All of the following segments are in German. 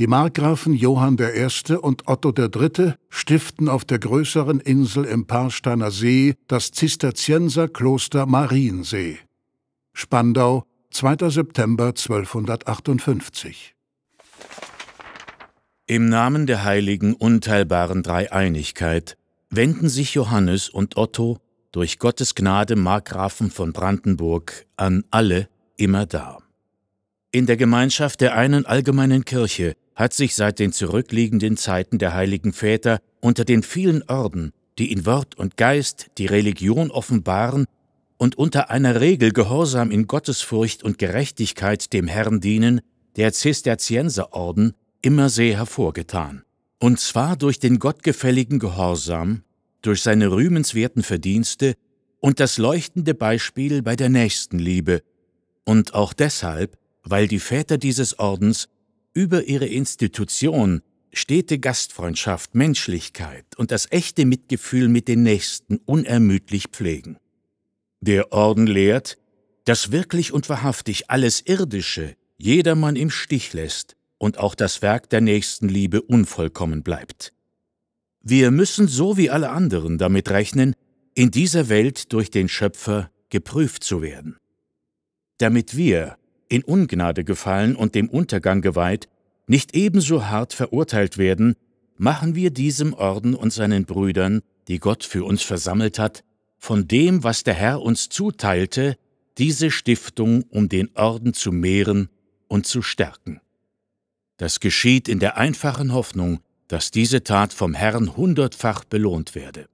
Die Markgrafen Johann I. und Otto III. stiften auf der größeren Insel im Parsteiner See das Zisterzienserkloster Mariensee. Spandau, 2. September 1258. Im Namen der heiligen, unteilbaren Dreieinigkeit wenden sich Johannes und Otto, durch Gottes Gnade Markgrafen von Brandenburg, an alle immer da. In der Gemeinschaft der einen allgemeinen Kirche hat sich seit den zurückliegenden Zeiten der heiligen Väter unter den vielen Orden, die in Wort und Geist die Religion offenbaren und unter einer Regel gehorsam in Gottesfurcht und Gerechtigkeit dem Herrn dienen, der Zisterzienserorden immer sehr hervorgetan. Und zwar durch den gottgefälligen Gehorsam, durch seine rühmenswerten Verdienste und das leuchtende Beispiel bei der Nächstenliebe, und auch deshalb, weil die Väter dieses Ordens über ihre Institution stete Gastfreundschaft, Menschlichkeit und das echte Mitgefühl mit den Nächsten unermüdlich pflegen. Der Orden lehrt, dass wirklich und wahrhaftig alles Irdische jedermann im Stich lässt und auch das Werk der Nächstenliebe unvollkommen bleibt. Wir müssen so wie alle anderen damit rechnen, in dieser Welt durch den Schöpfer geprüft zu werden. Damit wir in Ungnade gefallen und dem Untergang geweiht, nicht ebenso hart verurteilt werden, machen wir diesem Orden und seinen Brüdern, die Gott für uns versammelt hat, von dem, was der Herr uns zuteilte, diese Stiftung, um den Orden zu mehren und zu stärken. Das geschieht in der einfachen Hoffnung, dass diese Tat vom Herrn hundertfach belohnt werde.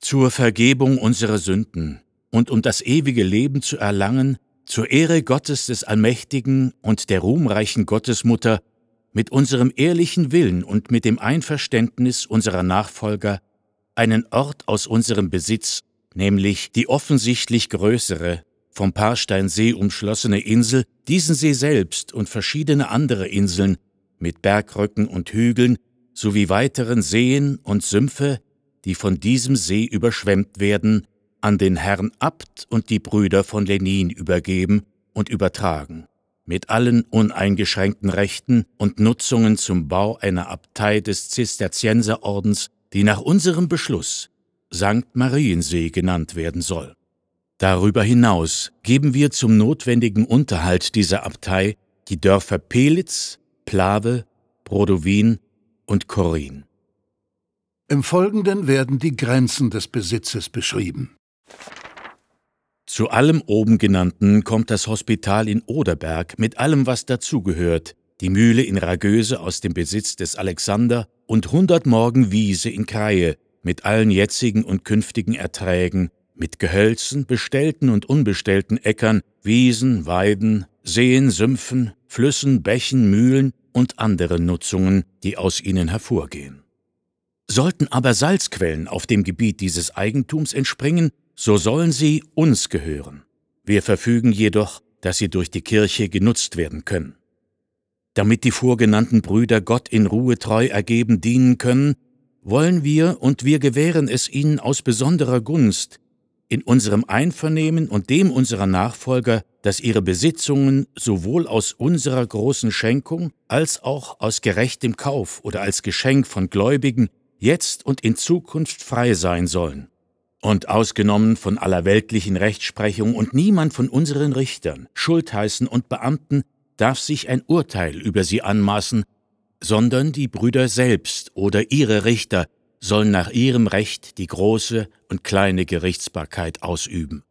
Zur Vergebung unserer Sünden und um das ewige Leben zu erlangen, zur Ehre Gottes des Allmächtigen und der ruhmreichen Gottesmutter, mit unserem ehrlichen Willen und mit dem Einverständnis unserer Nachfolger einen Ort aus unserem Besitz, nämlich die offensichtlich größere, vom Paarsteinsee umschlossene Insel, diesen See selbst und verschiedene andere Inseln mit Bergrücken und Hügeln sowie weiteren Seen und Sümpfe, die von diesem See überschwemmt werden, an den Herrn Abt und die Brüder von Lenin übergeben und übertragen, mit allen uneingeschränkten Rechten und Nutzungen zum Bau einer Abtei des Zisterzienserordens, die nach unserem Beschluss St. Mariensee genannt werden soll. Darüber hinaus geben wir zum notwendigen Unterhalt dieser Abtei die Dörfer Pelitz, Plave, Brodowin und Korin. Im Folgenden werden die Grenzen des Besitzes beschrieben. Zu allem oben genannten kommt das Hospital in Oderberg mit allem, was dazugehört, die Mühle in Ragöse aus dem Besitz des Alexander und 100 Morgen Wiese in Kreie mit allen jetzigen und künftigen Erträgen, mit Gehölzen, bestellten und unbestellten Äckern, Wiesen, Weiden, Seen, Sümpfen, Flüssen, Bächen, Mühlen und anderen Nutzungen, die aus ihnen hervorgehen. Sollten aber Salzquellen auf dem Gebiet dieses Eigentums entspringen, so sollen sie uns gehören. Wir verfügen jedoch, dass sie durch die Kirche genutzt werden können. Damit die vorgenannten Brüder Gott in Ruhe treu ergeben dienen können, wollen wir und wir gewähren es ihnen aus besonderer Gunst, in unserem Einvernehmen und dem unserer Nachfolger, dass ihre Besitzungen sowohl aus unserer großen Schenkung als auch aus gerechtem Kauf oder als Geschenk von Gläubigen jetzt und in Zukunft frei sein sollen. Und ausgenommen von aller weltlichen Rechtsprechung und niemand von unseren Richtern, Schultheißen und Beamten darf sich ein Urteil über sie anmaßen, sondern die Brüder selbst oder ihre Richter sollen nach ihrem Recht die große und kleine Gerichtsbarkeit ausüben.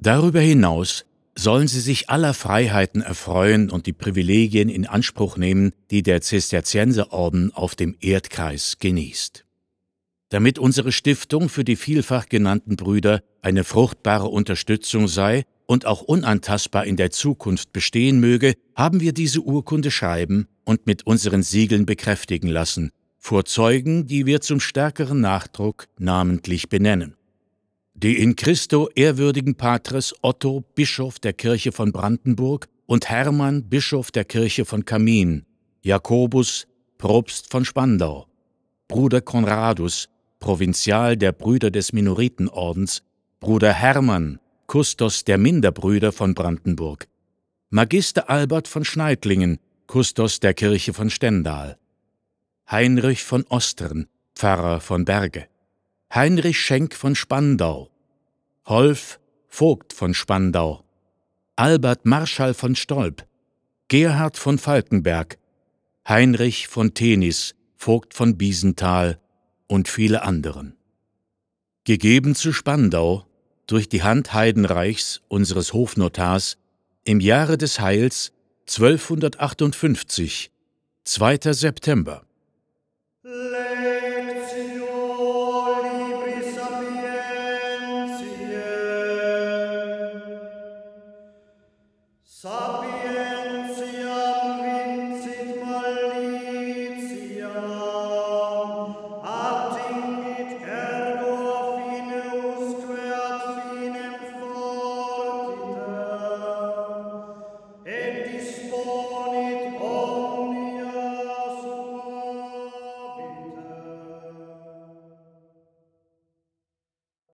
Darüber hinaus sollen sie sich aller Freiheiten erfreuen und die Privilegien in Anspruch nehmen, die der Zisterzienserorden auf dem Erdkreis genießt damit unsere Stiftung für die vielfach genannten Brüder eine fruchtbare Unterstützung sei und auch unantastbar in der Zukunft bestehen möge, haben wir diese Urkunde schreiben und mit unseren Siegeln bekräftigen lassen, vor Zeugen, die wir zum stärkeren Nachdruck namentlich benennen. Die in Christo ehrwürdigen Patres Otto, Bischof der Kirche von Brandenburg, und Hermann, Bischof der Kirche von Kamin, Jakobus, Propst von Spandau, Bruder Konradus, Provinzial der Brüder des Minoritenordens, Bruder Hermann, Kustos der Minderbrüder von Brandenburg, Magister Albert von Schneidlingen, Kustos der Kirche von Stendal, Heinrich von Ostern, Pfarrer von Berge, Heinrich Schenk von Spandau, Holf, Vogt von Spandau, Albert Marschall von Stolp, Gerhard von Falkenberg, Heinrich von Tenis, Vogt von Biesenthal, und viele anderen. Gegeben zu Spandau durch die Hand Heidenreichs, unseres Hofnotars, im Jahre des Heils 1258, 2. September.